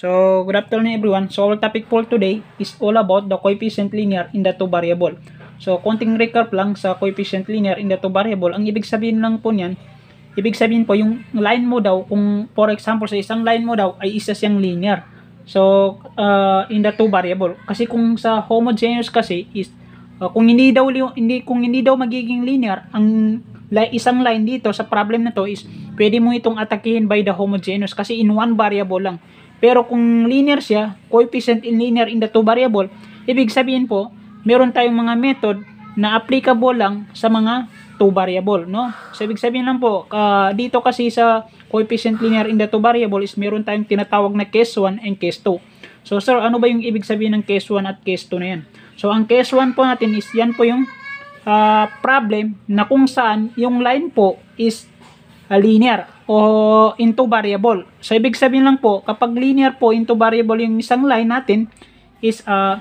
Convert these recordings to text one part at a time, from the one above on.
So, good afternoon everyone. So, our topic for today is all about the coefficient linear in the two variable. So, konting recap lang sa coefficient linear in the two variable. Ang ibig sabihin lang po niyan, ibig sabihin po yung line mo daw, kung for example sa isang line mo daw ay isa siyang linear. So, uh, in the two variable. Kasi kung sa homogeneous kasi is uh, kung hindi daw hindi kung hindi daw magiging linear ang isang line dito sa problem na to is pwede mo itong atakihin by the homogeneous kasi in one variable lang. Pero kung linear siya, coefficient in linear in the two variable, ibig sabihin po, meron tayong mga method na applicable lang sa mga two variable, no? So, ibig sabihin lang po, uh, dito kasi sa coefficient linear in the two variable is meron tayong tinatawag na case 1 and case 2. So, sir, ano ba yung ibig sabihin ng case 1 at case 2 na yan? So, ang case 1 po natin is yan po yung uh, problem na kung saan yung line po is Ah, linear o into variable. So, ibig sabihin lang po, kapag linear po into variable yung isang line natin is, uh,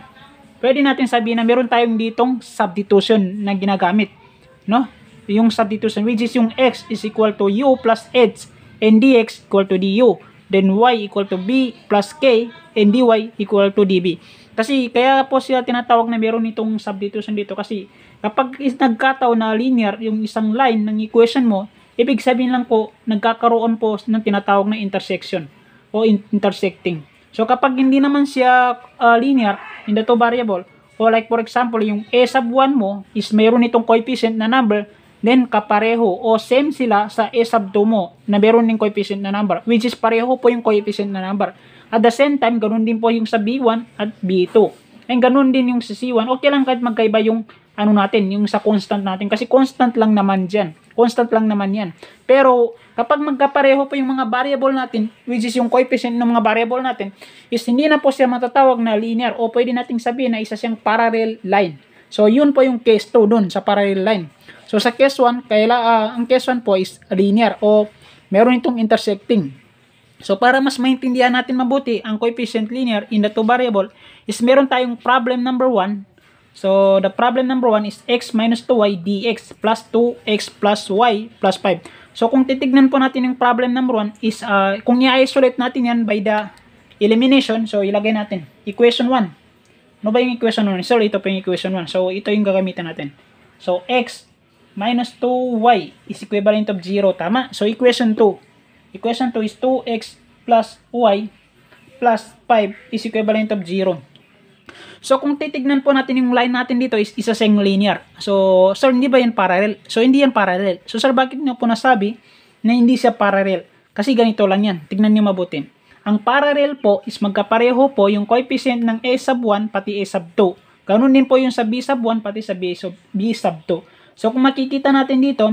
pwede natin sabihin na meron tayong ditong substitution na ginagamit. No? Yung substitution, which is yung x is equal to u plus h and dx equal to du. Then y equal to b plus k and dy equal to db. Kasi kaya po siya tinatawag na meron itong substitution dito kasi kapag is nagkataon na linear yung isang line ng equation mo Ibig sabihin lang po, nagkakaroon po ng tinatawag na intersection o in- intersecting. So kapag hindi naman siya uh, linear in the two variable, o like for example, yung A sub 1 mo is mayroon itong coefficient na number, then kapareho o same sila sa A sub 2 mo na mayroon din coefficient na number, which is pareho po yung coefficient na number. At the same time, ganun din po yung sa B1 at B2. And ganun din yung sa C1. Okay lang kahit magkaiba yung ano natin, yung sa constant natin. Kasi constant lang naman dyan. Constant lang naman yan. Pero kapag magkapareho po yung mga variable natin, which is yung coefficient ng mga variable natin, is hindi na po siya matatawag na linear o pwede nating sabihin na isa siyang parallel line. So yun po yung case 2 dun sa parallel line. So sa case 1, kaila, uh, ang case 1 po is linear o meron itong intersecting. So para mas maintindihan natin mabuti ang coefficient linear in the two variable is meron tayong problem number 1 So, the problem number 1 is x minus 2y dx plus 2x plus y plus 5. So, kung titignan po natin yung problem number 1 is, uh, kung i-isolate natin yan by the elimination, so ilagay natin, equation 1. Ano ba yung equation 1? So, ito po yung equation 1. So, ito yung gagamitan natin. So, x minus 2y is equivalent of 0. Tama? So, equation 2. Equation 2 is 2x plus y plus 5 is equivalent of 0. So, kung titignan po natin yung line natin dito, is isa siyang linear. So, sir, hindi ba yan parallel? So, hindi yan parallel. So, sir, bakit nyo po nasabi na hindi siya parallel? Kasi ganito lang yan. Tignan nyo mabuti. Ang parallel po is magkapareho po yung coefficient ng A sub 1 pati A sub 2. Ganun din po yung sa B sub 1 pati sa B sub, B sub 2. So, kung makikita natin dito,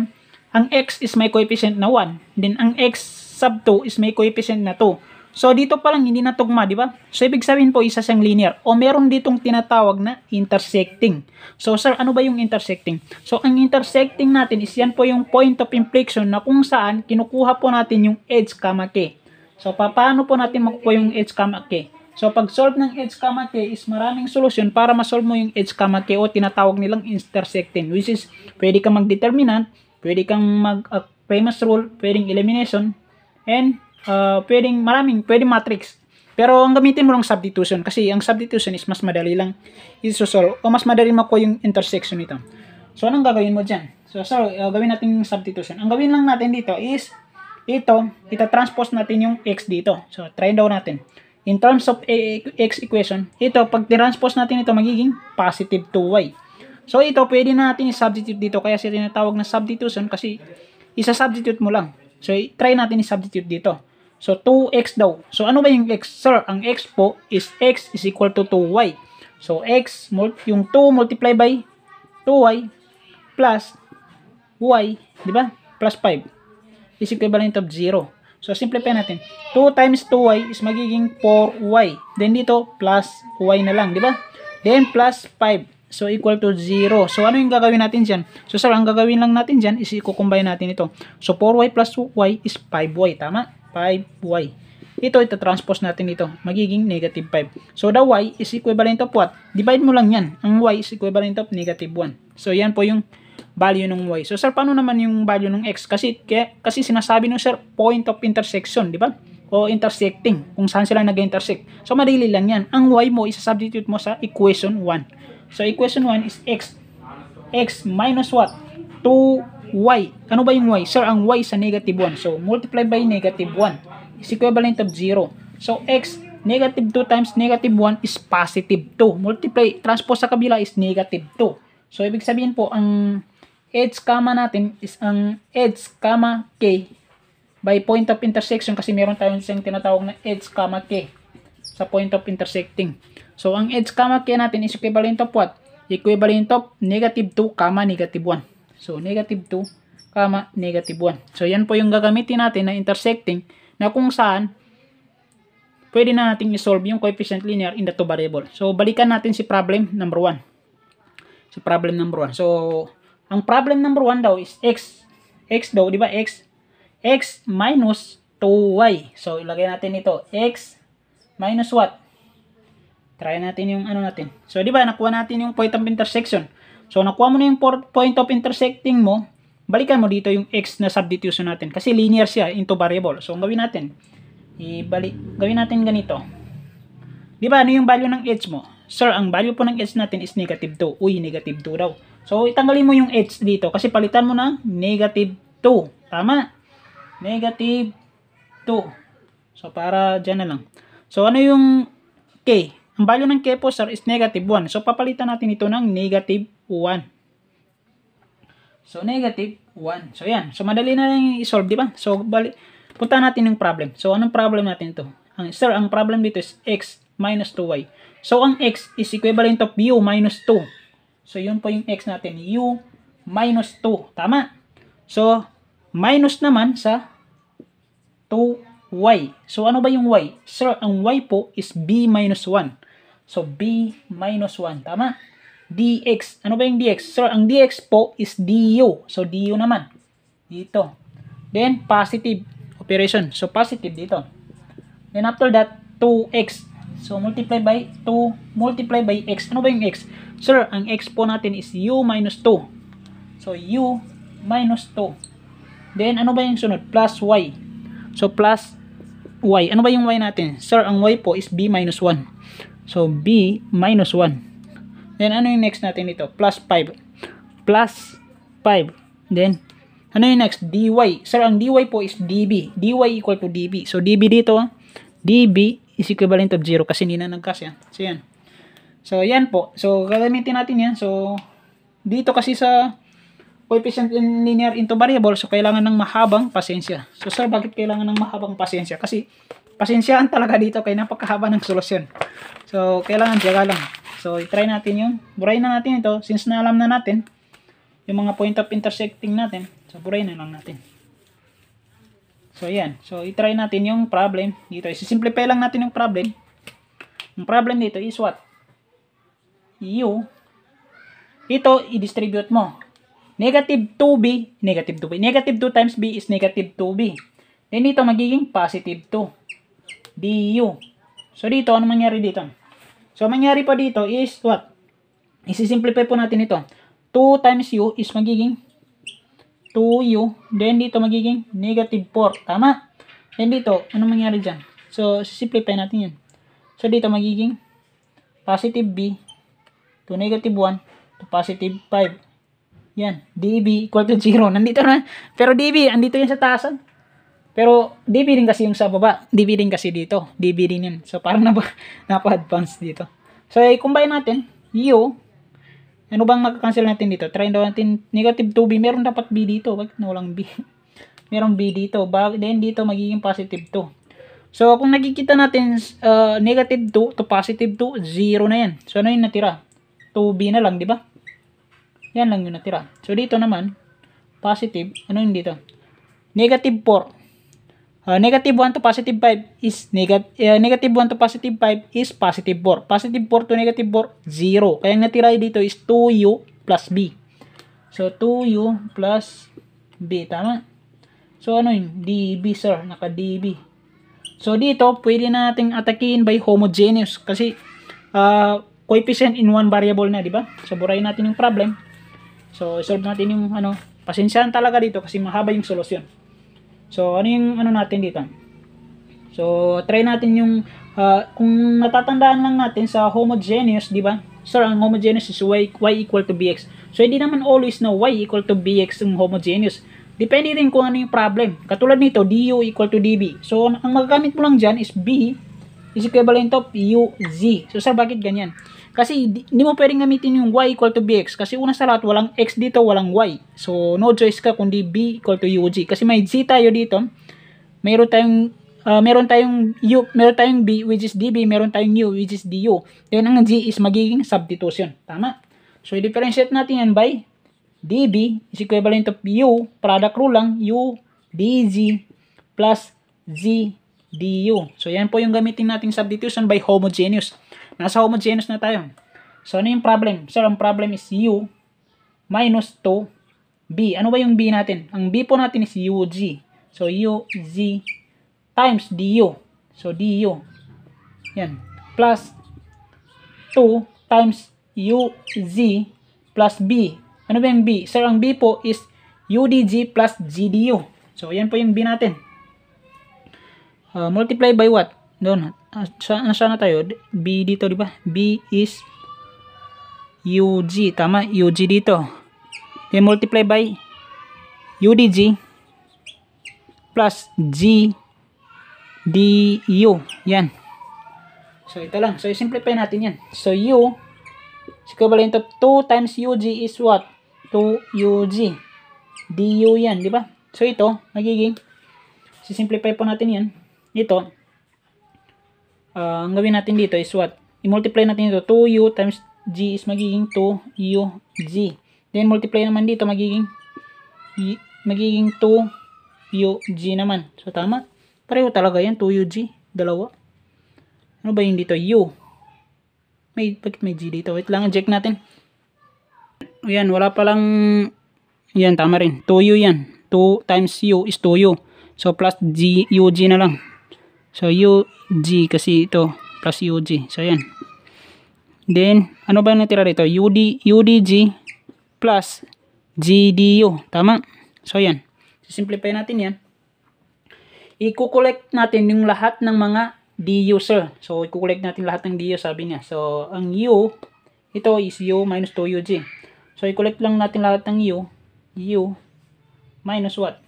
ang X is may coefficient na 1. Then, ang X sub 2 is may coefficient na 2. So dito pa lang hindi natugma, di ba? So ibig sabihin po isa siyang linear o meron ditong tinatawag na intersecting. So sir, ano ba yung intersecting? So ang intersecting natin is yan po yung point of inflection na kung saan kinukuha po natin yung edge comma k. So paano po natin makukuha yung edge comma k? So pag solve ng edge comma k is maraming solusyon para ma-solve mo yung edge comma k o tinatawag nilang intersecting which is pwede kang mag-determinant, pwede kang mag uh, famous rule, pwedeng elimination and uh, pwedeng maraming, pwedeng matrix. Pero ang gamitin mo lang substitution kasi ang substitution is mas madali lang isosolve o mas madali makuha yung intersection nito. So, anong gagawin mo dyan? So, so uh, ah, gawin natin yung substitution. Ang gawin lang natin dito is ito, itatranspose natin yung x dito. So, try daw natin. In terms of a, x equation, ito, pag transpose natin ito, magiging positive 2y. So, ito, pwede natin i-substitute dito. Kaya siya tinatawag na substitution kasi isa-substitute mo lang. So, try natin i-substitute dito. So, 2x daw. So, ano ba yung x, sir? Ang x po is x is equal to 2y. So, x, yung 2 multiply by 2y plus y, di ba? Plus 5 is equivalent of 0. So, simplify natin. 2 times 2y is magiging 4y. Then, dito, plus y na lang, di ba? Then, plus 5. So, equal to 0. So, ano yung gagawin natin dyan? So, sir, ang gagawin lang natin dyan is i-combine natin ito. So, 4y plus y is 5y, tama? 5y. Ito, ito-transpose natin ito. Magiging negative 5. So, the y is equivalent of what? Divide mo lang yan. Ang y is equivalent of negative 1. So, yan po yung value ng y. So, sir, paano naman yung value ng x? Kasi, kaya, kasi sinasabi nung sir, point of intersection, di ba? O intersecting, kung saan sila nag-intersect. So, madali lang yan. Ang y mo, isa-substitute mo sa equation 1. So, equation 1 is x. x minus what? 2 y. Ano ba yung y? Sir, ang y sa negative 1. So, multiply by negative 1 is equivalent of 0. So, x negative 2 times negative 1 is positive 2. Multiply, transpose sa kabila is negative 2. So, ibig sabihin po, ang edge comma natin is ang edge comma k by point of intersection kasi meron tayong siyang tinatawag na edge comma k sa point of intersecting. So, ang edge comma k natin is equivalent of what? Equivalent of negative 2 comma negative 1. So, negative 2, kama, negative 1. So, yan po yung gagamitin natin na intersecting na kung saan pwede na natin isolve yung coefficient linear in the two variable. So, balikan natin si problem number 1. Si problem number 1. So, ang problem number 1 daw is x. x daw, di ba? x. x minus 2y. So, ilagay natin ito. x minus what? Try natin yung ano natin. So, di ba? Nakuha natin yung point of intersection. So, nakuha mo na yung point of intersecting mo, balikan mo dito yung x na substitution natin. Kasi linear siya into variable. So, ang gawin natin, ibalik, gawin natin ganito. Di ba, ano yung value ng h mo? Sir, ang value po ng h natin is negative 2. Uy, negative 2 daw. So, itanggalin mo yung h dito kasi palitan mo ng negative 2. Tama? Negative 2. So, para dyan na lang. So, ano yung k? Ang value ng kepo sir is negative 1. So, papalitan natin ito ng negative 1. So, negative 1. So, yan. So, madali na lang i-solve, di ba? So, bali, punta natin yung problem. So, anong problem natin ito? Ang, sir, ang problem dito is x minus 2y. So, ang x is equivalent of u minus 2. So, yun po yung x natin. u minus 2. Tama? So, minus naman sa 2y. So, ano ba yung y? Sir, ang y po is b minus 1. So, B minus 1. Tama? dx. Ano ba yung dx? So, ang dx po is du. So, du naman. Dito. Then, positive operation. So, positive dito. Then, after that, 2x. So, multiply by 2, multiply by x. Ano ba yung x? Sir, ang x po natin is u minus 2. So, u minus 2. Then, ano ba yung sunod? Plus y. So, plus y. Ano ba yung y natin? Sir, ang y po is b minus 1. So, B minus 1. Then, ano yung next natin ito? Plus 5. Plus 5. Then, ano yung next? dy. Sir, ang dy po is db. dy equal to db. So, db dito, ah. db is equivalent to 0 kasi hindi na yan. So, yan. So, yan po. So, gagamitin natin yan. So, dito kasi sa coefficient in linear into variable, so kailangan ng mahabang pasensya. So, sir, bakit kailangan ng mahabang pasensya? Kasi, pasensyaan talaga dito kay napakahaba ng solusyon. So, kailangan tiyaga lang. So, i-try natin yun. Buray na natin ito since na alam na natin yung mga point of intersecting natin. So, buray na lang natin. So, yan. So, i-try natin yung problem dito. Isisimplify lang natin yung problem. Yung problem dito is what? U. Ito, i-distribute mo. Negative 2b, negative 2b. Negative 2 times b is negative 2b. Then, ito magiging positive 2 du. So, dito, ano mangyari dito? So, mangyari pa dito is what? Isisimplify po natin ito. 2 times u is magiging 2u. Then, dito magiging negative 4. Tama? Then, dito, ano mangyari dyan? So, simplify natin yan. So, dito magiging positive b to negative 1 to positive 5. Yan. db equal to 0. Nandito na. Pero db, andito yan sa taasan. Pero DVD din kasi yung sa baba. DVD din kasi dito. DVD din yun. So parang napa, advance dito. So i-combine eh, natin. U. Ano bang magka-cancel natin dito? Try daw natin negative 2B. Meron dapat B dito. Bakit na walang B? Meron B dito. Bak then dito magiging positive 2. So kung nakikita natin uh, negative 2 to positive 2, 0 na yan. So ano yung natira? 2B na lang, di ba? Yan lang yung natira. So dito naman, positive, ano yung dito? Negative 4. Uh, negative 1 to positive 5 is negative, uh, negative 1 to positive 5 is positive 4. Positive 4 to negative 4, 0. Kaya ang natira dito is 2u plus b. So, 2u plus b. Tama? So, ano yun? db, sir. Naka-db. So, dito, pwede nating atakiin by homogeneous. Kasi, uh, coefficient in one variable na, di ba? So, burayin natin yung problem. So, solve natin yung, ano, pasensyahan talaga dito kasi mahaba yung solusyon. So, ano yung ano natin dito? So, try natin yung, uh, kung natatandaan lang natin sa homogeneous, di ba? Sir, ang homogeneous is y, y equal to bx. So, hindi naman always na y equal to bx ang homogeneous. Depende rin kung ano yung problem. Katulad nito, du equal to db. So, ang magagamit mo lang dyan is b is equivalent of UZ. So, sir, bakit ganyan? Kasi, hindi mo pwedeng gamitin yung y equal to bx. Kasi una sa lahat, walang x dito, walang y. So, no choice ka kundi b equal to UG. Kasi may z tayo dito. Mayroon tayong Uh, meron tayong u, meron tayong b which is db, meron tayong u which is du. Then ang g is magiging substitution. Tama? So i-differentiate natin yan by db is equivalent to u product rule lang u dz plus z du. So, yan po yung gamitin nating substitution by homogeneous. Nasa homogeneous na tayo. So, ano yung problem? So, ang problem is u minus 2b. Ano ba yung b natin? Ang b po natin is ug. So, uz times du. So, du. Yan. Plus 2 times uz plus b. Ano ba yung b? Sir, ang b po is udg plus gdu. So, yan po yung b natin. Ah, multiply by what? Doon. Saan, ah, saan na ano tayo? B dito, di ba? B is UG. Tama, UG dito. Then multiply by UDG plus G DU. Yan. So, ito lang. So, simplify natin yan. So, U is equivalent of 2 times UG is what? 2UG. DU yan, di ba? So, ito, magiging, simplify po natin yan. Dito, uh, ang gawin natin dito is what? I-multiply natin ito. 2u times g is magiging 2ug. Then, multiply naman dito, magiging magiging 2ug naman. So, tama. Pareho talaga yan, 2ug. Dalawa. Ano ba yung dito? U. May, bakit may g dito? Wait lang, check natin. Ayan, wala palang... Yan, tama rin. 2u yan. 2 times u is 2u. So, plus g, ug na lang. So, UG kasi ito, plus UG. So, yan. Then, ano ba yung natira dito? UD, UDG plus GDU. Tama? So, yan. Simplify natin yan. I-collect natin yung lahat ng mga DU, sir. So, i-collect natin lahat ng DU, sabi niya. So, ang U, ito is U minus 2UG. So, i-collect lang natin lahat ng U. U minus what?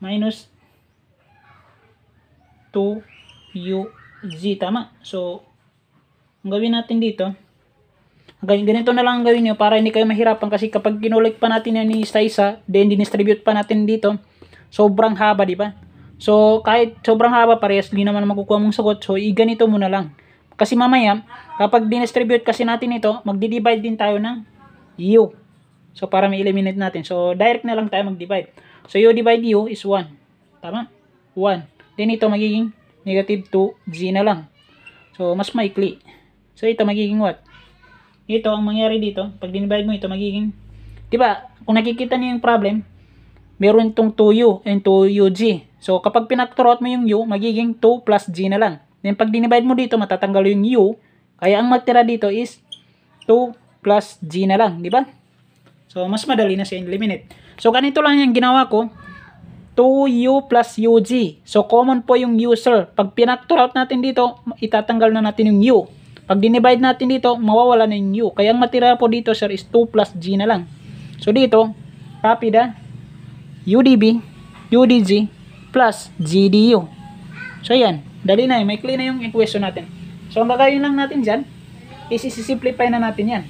Minus 2UZ. Tama? So, ang gawin natin dito, ganito na lang ang gawin nyo para hindi kayo mahirapan kasi kapag kinulik pa natin yan ni isa-isa, then dinistribute pa natin dito, sobrang haba, di ba? So, kahit sobrang haba, parehas din naman makukuha mong sagot. So, i-ganito mo na lang. Kasi mamaya, kapag dinistribute kasi natin ito, magdi-divide din tayo ng u. So, para ma-eliminate natin. So, direct na lang tayo mag-divide. So, u divide u is 1. Tama? 1. Then ito magiging negative 2G na lang. So, mas maikli. So, ito magiging what? Ito, ang mangyari dito, pag dinivide mo ito, magiging, di ba, kung nakikita niyo yung problem, meron itong 2U and 2UG. So, kapag pinactor mo yung U, magiging 2 plus G na lang. Then, pag dinivide mo dito, matatanggal yung U. Kaya, ang magtira dito is 2 plus G na lang, di ba? So, mas madali na siya eliminate. So, ganito lang yung ginawa ko. 2u plus ug. So, common po yung u, sir. Pag pinactor out natin dito, itatanggal na natin yung u. Pag dinivide natin dito, mawawala na yung u. Kaya ang matira po dito, sir, is 2 plus g na lang. So, dito, copy the udb, udg, plus gdu. So, yan. Dali na yun. May clean na yung equation natin. So, ang gagawin lang natin dyan, isisimplify na natin yan.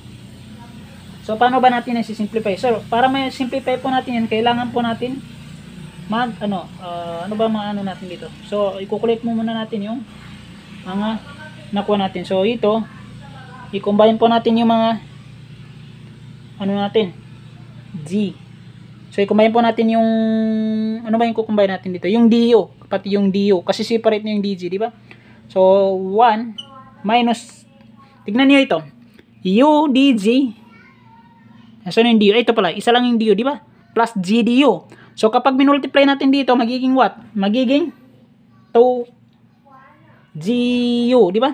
So, paano ba natin isisimplify? So, para may simplify po natin yan, kailangan po natin mag ano uh, ano ba mga ano natin dito so i-collect mo muna natin yung mga nakuha natin so ito i-combine po natin yung mga ano natin G so i-combine po natin yung ano ba yung kukumbine natin dito yung DO pati yung DO kasi separate na yung DG di ba so 1 minus tignan niyo ito U DG so, ano yung DO ito pala isa lang yung DO di ba plus GDO So kapag minultiply natin dito, magiging what? Magiging 2GU, di ba?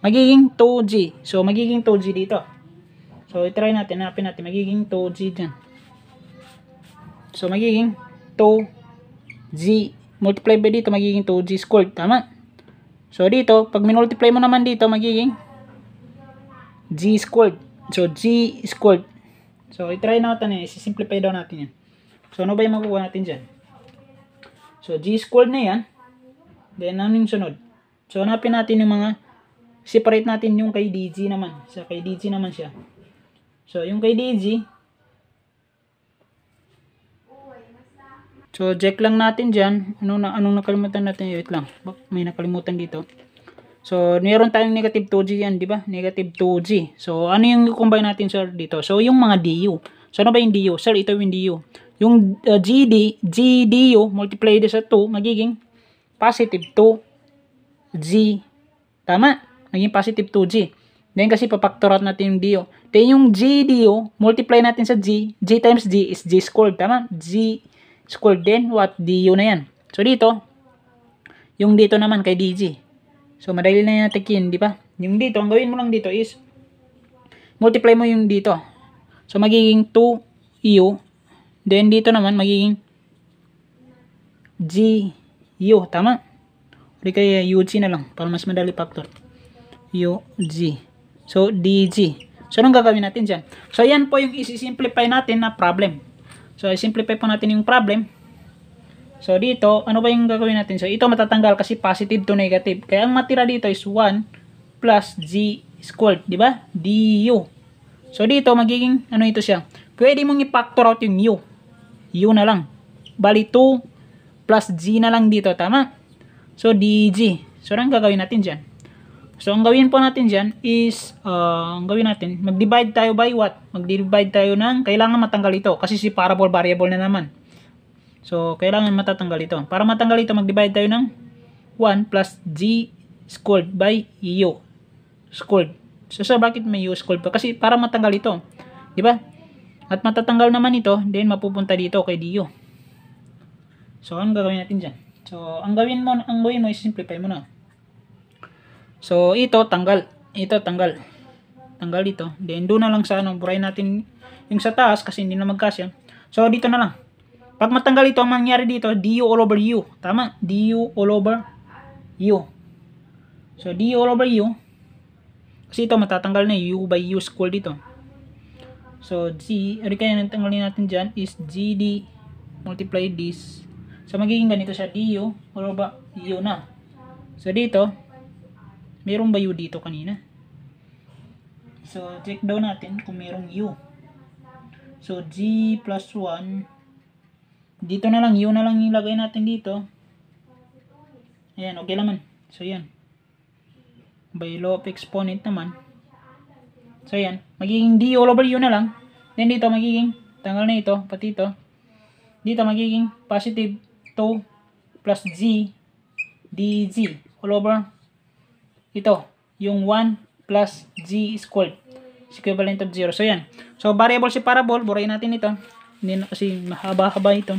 Magiging 2G. So magiging 2G dito. So i-try natin, hanapin natin magiging 2G diyan. So magiging 2G multiply by dito magiging 2G squared, tama? So dito, pag minultiply mo naman dito magiging G squared. So G squared. So i-try natin eh, i-simplify daw natin 'yan. So, ano ba yung makukuha natin dyan? So, G squared na yan. Then, ano yung sunod? So, hanapin natin yung mga, separate natin yung kay DG naman. Sa kay DG naman siya. So, yung kay DG, So, check lang natin dyan. Ano na, anong nakalimutan natin? Wait lang. May nakalimutan dito. So, meron tayong negative 2G yan, di ba? Negative 2G. So, ano yung combine natin, sir, dito? So, yung mga DU. So, ano ba yung DU? Sir, ito yung DU. Yung uh, GD, GDU multiplied sa 2 magiging positive 2G. Tama? magiging positive 2G. Then kasi papactor out natin yung DO. Then yung GDO, multiply natin sa G. G times G is G squared. Tama? G squared. Then what? DU na yan. So dito, yung dito naman kay DG. So madali na natin kin, di ba? Yung dito, ang gawin mo lang dito is multiply mo yung dito. So magiging 2U Then, dito naman, magiging G, U. Tama? O kaya UG na lang, para mas madali factor. U-G. So, DG. So, anong gagawin natin dyan? So, ayan po yung isi-simplify natin na problem. So, simplify po natin yung problem. So, dito, ano ba yung gagawin natin? So, ito matatanggal kasi positive to negative. Kaya ang matira dito is 1 plus g squared. Diba? du. So, dito, magiging, ano ito siya? Pwede mong i-factor out yung u. U na lang. Bali, 2 plus G na lang dito. Tama? So, DG. So, ano ang gagawin natin diyan. So, ang gawin po natin diyan is, uh, ang gawin natin, mag-divide tayo by what? Mag-divide tayo ng, kailangan matanggal ito. Kasi si parable variable na naman. So, kailangan matatanggal ito. Para matanggal ito, mag-divide tayo ng 1 plus G squared by U squared. So, so bakit may U squared pa? Kasi para matanggal ito. Di ba? At matatanggal naman ito, then mapupunta dito kay Dio. So, ano gagawin natin dyan? So, ang gawin mo, ang gawin mo is simplify mo na. So, ito, tanggal. Ito, tanggal. Tanggal dito. Then, doon na lang sa ano, buray natin yung sa taas kasi hindi na magkasya. So, dito na lang. Pag matanggal ito, ang mangyari dito, du all over u. Tama? du all over u. So, du all over u. Kasi ito, matatanggal na eh. u by u square dito. So, G, recurrent ang ulit natin dyan is GD multiply this. So, magiging ganito siya, DU, or ba, U na. So, dito, mayroong ba U dito kanina? So, check daw natin kung mayroong U. So, G plus 1, dito na lang, U na lang ilagay natin dito. Ayan, okay naman. So, yan. By law of exponent naman, So, yan. Magiging d all over u na lang. Then, dito magiging, tanggal na ito, pati ito. Dito magiging positive 2 plus g dg all over ito, yung 1 plus g squared is equivalent of 0. So, yan. So, variable si parable. Burayin natin ito. Hindi na kasi mahaba-haba ito.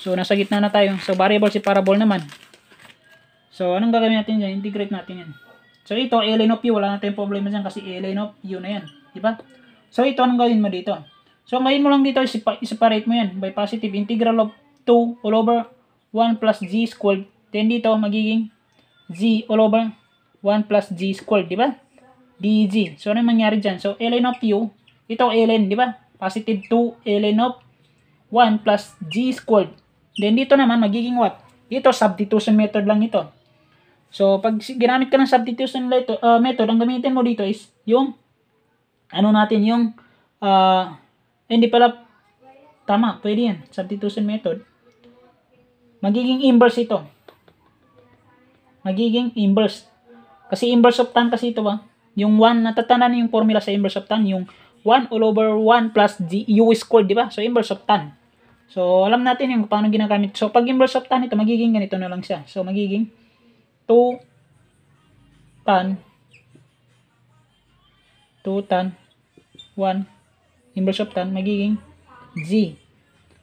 So, nasa gitna na tayo. So, variable si parable naman. So, anong gagawin natin dyan? Integrate natin yan. So ito, ln of u, wala na tayong problema dyan kasi ln of u na yan. Diba? So ito, anong gawin mo dito? So ngayon mo lang dito, separate mo yan by positive integral of 2 all over 1 plus g squared. Then dito, magiging g all over 1 plus g squared, di ba? dg. So ano yung mangyari dyan? So ln of u, ito ln, di ba? Positive 2 ln of 1 plus g squared. Then dito naman, magiging what? Dito, substitution method lang ito. So, pag ginamit ka ng substitution uh, method, ang gamitin mo dito is yung, ano natin, yung, uh, hindi pala, tama, pwede yan, substitution method. Magiging inverse ito. Magiging inverse. Kasi inverse of tan kasi ito ba? Ah. Yung 1, natatanan yung formula sa inverse of tan, yung 1 all over 1 plus G, U squared, di ba? So, inverse of tan. So, alam natin yung paano ginagamit. So, pag inverse of tan ito, magiging ganito na lang siya. So, magiging 2 tan 2 tan 1 inverse of tan magiging G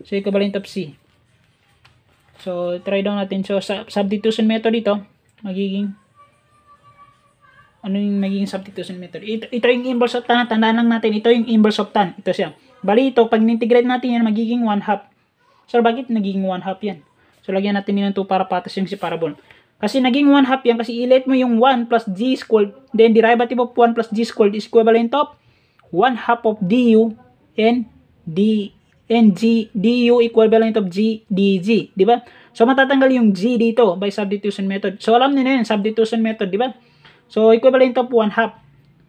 so equivalent of C so try down natin so substitution method dito magiging ano yung naging substitution method ito, ito yung inverse of tan tandaan lang natin ito yung inverse of tan ito siya bali ito pag integrate natin yan magiging 1 half so bakit nagiging 1 half yan so lagyan natin din ng 2 para patas yung si parabol kasi naging 1 half yan kasi ilate mo yung 1 plus g squared then derivative of 1 plus g squared is equivalent of 1 half of du and d and g du equivalent of g dg, di ba? So matatanggal yung g dito by substitution method. So alam niyo na yun, substitution method, di ba? So equivalent of 1 half.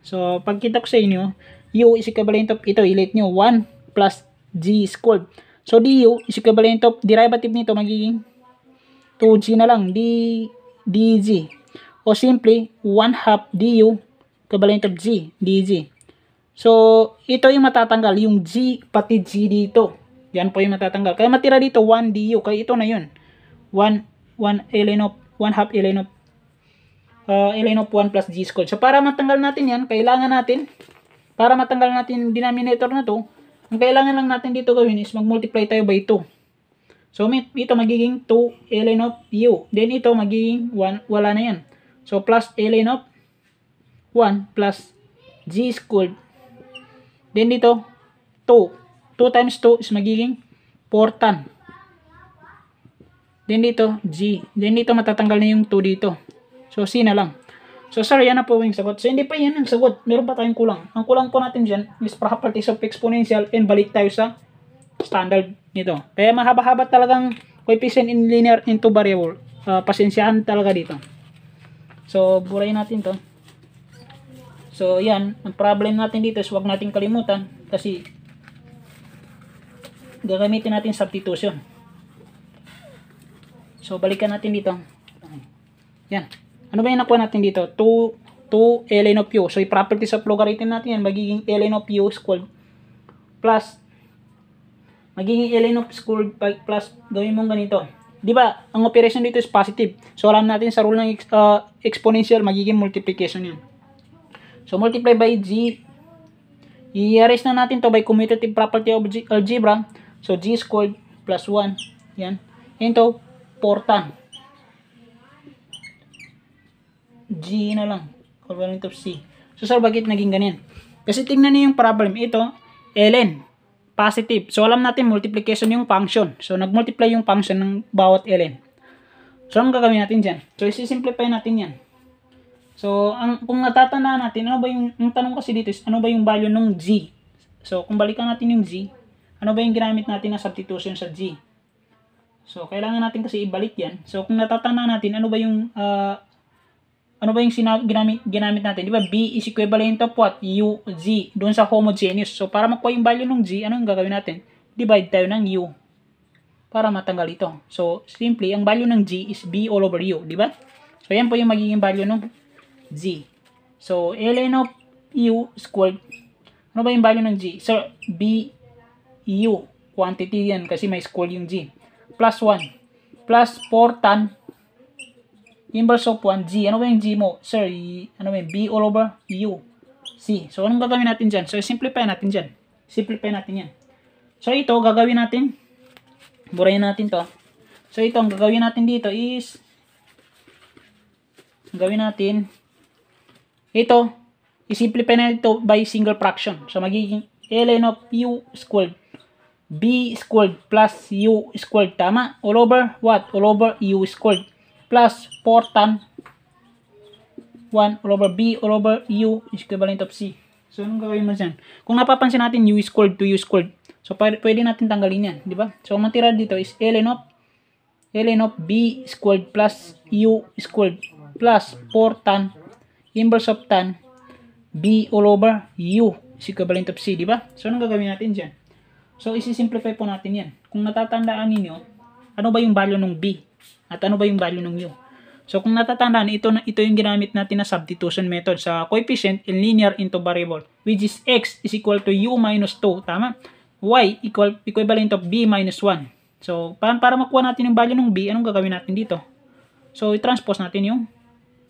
So pagkita ko sa inyo, u is equivalent of ito, ilate niyo 1 plus g squared. So du is equivalent of derivative nito magiging 2g na lang. d dg o simply 1 half du equivalent of g dg so ito yung matatanggal yung g pati g dito yan po yung matatanggal kaya matira dito 1 du kaya ito na yun 1 1 ln of 1 half ln of uh, ah, ln of 1 plus g squared so para matanggal natin yan kailangan natin para matanggal natin yung denominator na to ang kailangan lang natin dito gawin is mag-multiply tayo by 2 So, ito magiging 2 ln of u. Then, ito magiging 1. Wala na yan. So, plus ln of 1 plus g is equal. Then, dito, 2. 2 times 2 is magiging 4 tan. Then, dito, g. Then, dito, matatanggal na yung 2 dito. So, c na lang. So, sorry, yan na po yung sagot. So, hindi pa yan ang sagot. Meron pa tayong kulang. Ang kulang po natin dyan is properties of exponential and balik tayo sa standard nito. Kaya mahaba-haba talagang coefficient in linear into variable. Uh, ah, pasensyahan talaga dito. So, burayin natin to. So, yan. Ang problem natin dito is huwag natin kalimutan kasi gagamitin natin substitution. So, balikan natin dito. Yan. Ano ba yung nakuha natin dito? 2, 2 ln of u. So, yung properties of logarithm natin yan, magiging ln of u squared plus magiging ln of squared plus gawin mong ganito. Di ba, ang operation dito is positive. So, alam natin sa rule ng uh, exponential, magiging multiplication yun. So, multiply by g. I-erase na natin to by commutative property of algebra. So, g squared plus 1. Yan. Into 4 tan. G na lang. Equivalent of C. So, sir, bakit naging ganyan? Kasi tingnan niyo yung problem. Ito, ln positive. So, alam natin multiplication yung function. So, nag-multiply yung function ng bawat ln. So, ang gagawin natin dyan? So, isi-simplify natin yan. So, ang, kung natatandaan natin, ano ba yung, ang tanong kasi dito is, ano ba yung value ng g? So, kung balikan natin yung g, ano ba yung ginamit natin na substitution sa g? So, kailangan natin kasi ibalik yan. So, kung natatandaan natin, ano ba yung uh, ano ba yung ginamit, ginamit natin? Di ba? B is equivalent of what? U, Z. Doon sa homogeneous. So, para makuha yung value ng G, ano yung gagawin natin? Divide tayo ng U. Para matanggal ito. So, simply, ang value ng G is B all over U. Di ba? So, yan po yung magiging value ng G. So, ln of U squared. Ano ba yung value ng G? So, B, U. Quantity yan kasi may square yung G. Plus 1. Plus 4 tan Inverse of 1G. Ano ba yung G mo? Sir, ano ba yung B all over U? C. So, anong gagawin natin dyan? So, simplify natin dyan. Simplify natin yan. So, ito, gagawin natin. Burayin natin to. So, ito, ang gagawin natin dito is gawin natin ito, isimplify na ito by single fraction. So, magiging ln of u squared b squared plus u squared. Tama? All over what? All over u squared plus 4 tan 1 all over B all over U is equivalent of C. So, anong gagawin mo dyan? Kung napapansin natin, U squared to U squared. So, pwede natin tanggalin yan, di ba? So, ang matira dito is ln of ln of B squared plus U squared plus 4 tan inverse of tan B all over U is equivalent of C, di ba? So, anong gagawin natin dyan? So, isisimplify po natin yan. Kung natatandaan ninyo, ano ba yung value ng B? At ano ba yung value ng u? So kung natatandaan, ito, ito yung ginamit natin na substitution method sa coefficient in linear into variable which is x is equal to u minus 2, tama? y equal equivalent of b minus 1. So para, para makuha natin yung value ng b, anong gagawin natin dito? So i-transpose natin yung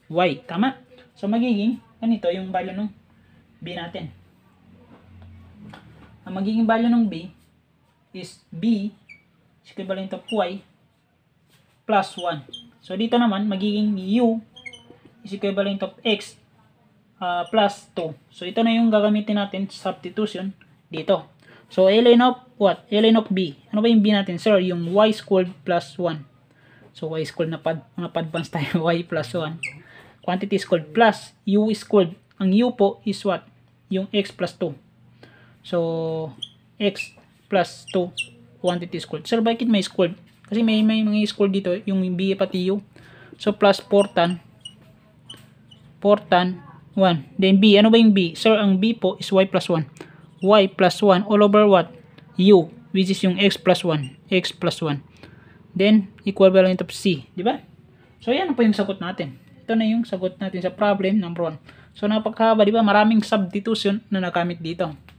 y, tama? So magiging ganito yung value ng b natin. Ang magiging value ng b is b is equivalent of y plus 1. So, dito naman, magiging u is equivalent of x uh, plus 2. So, ito na yung gagamitin natin, substitution, dito. So, ln of what? ln of b. Ano ba yung b natin, sir? Yung y squared plus 1. So, y squared, called na pad, mga padvance tayo, y plus 1. Quantity is called plus, u squared. ang u po is what? Yung x plus 2. So, x plus 2, quantity is called. Sir, bakit may squared? Kasi may, may mga school dito, yung B pati U. So, plus 4 tan. 4 tan, 1. Then B, ano ba yung B? Sir, ang B po is Y plus 1. Y plus 1 all over what? U, which is yung X plus 1. X plus 1. Then, equal equivalent of C. di ba? So, yan po yung sagot natin. Ito na yung sagot natin sa problem number 1. So, napakahaba, di ba? Maraming substitution na nakamit dito.